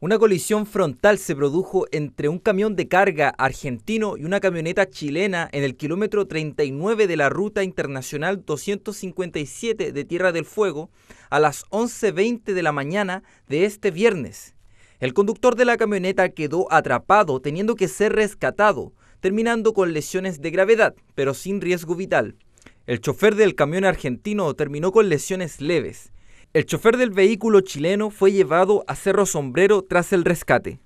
Una colisión frontal se produjo entre un camión de carga argentino y una camioneta chilena en el kilómetro 39 de la Ruta Internacional 257 de Tierra del Fuego a las 11.20 de la mañana de este viernes. El conductor de la camioneta quedó atrapado teniendo que ser rescatado, terminando con lesiones de gravedad, pero sin riesgo vital. El chofer del camión argentino terminó con lesiones leves. El chofer del vehículo chileno fue llevado a Cerro Sombrero tras el rescate.